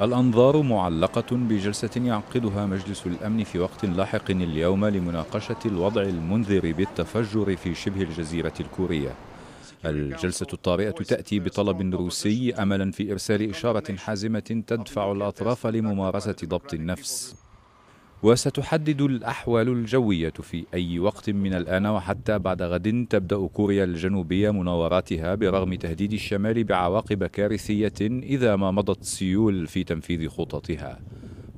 الأنظار معلقة بجلسة يعقدها مجلس الأمن في وقت لاحق اليوم لمناقشة الوضع المنذر بالتفجر في شبه الجزيرة الكورية الجلسة الطارئة تأتي بطلب روسي أملا في إرسال إشارة حازمة تدفع الأطراف لممارسة ضبط النفس وستحدد الأحوال الجوية في أي وقت من الآن وحتى بعد غد تبدأ كوريا الجنوبية مناوراتها برغم تهديد الشمال بعواقب كارثية إذا ما مضت سيول في تنفيذ خططها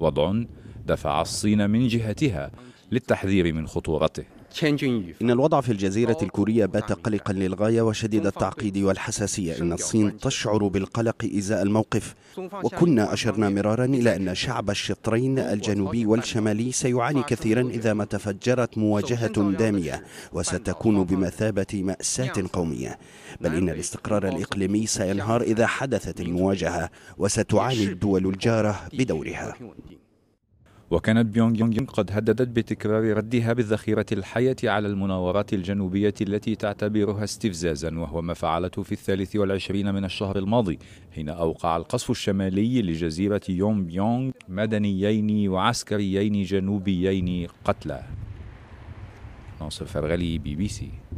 وضع دفع الصين من جهتها للتحذير من خطورته إن الوضع في الجزيرة الكورية بات قلقا للغاية وشديد التعقيد والحساسية إن الصين تشعر بالقلق إزاء الموقف وكنا أشرنا مرارا إلى أن شعب الشطرين الجنوبي والشمالي سيعاني كثيرا إذا ما تفجرت مواجهة دامية وستكون بمثابة مأساة قومية بل إن الاستقرار الإقليمي سينهار إذا حدثت المواجهة وستعاني الدول الجارة بدورها وكانت بيونغ يونغ قد هددت بتكرار ردها بالذخيرة الحية على المناورات الجنوبية التي تعتبرها استفزازا وهو ما فعلته في الثالث والعشرين من الشهر الماضي حين أوقع القصف الشمالي لجزيرة يوم بيونغ مدنيين وعسكريين جنوبيين قتلى ناصر فرغلي بي بي سي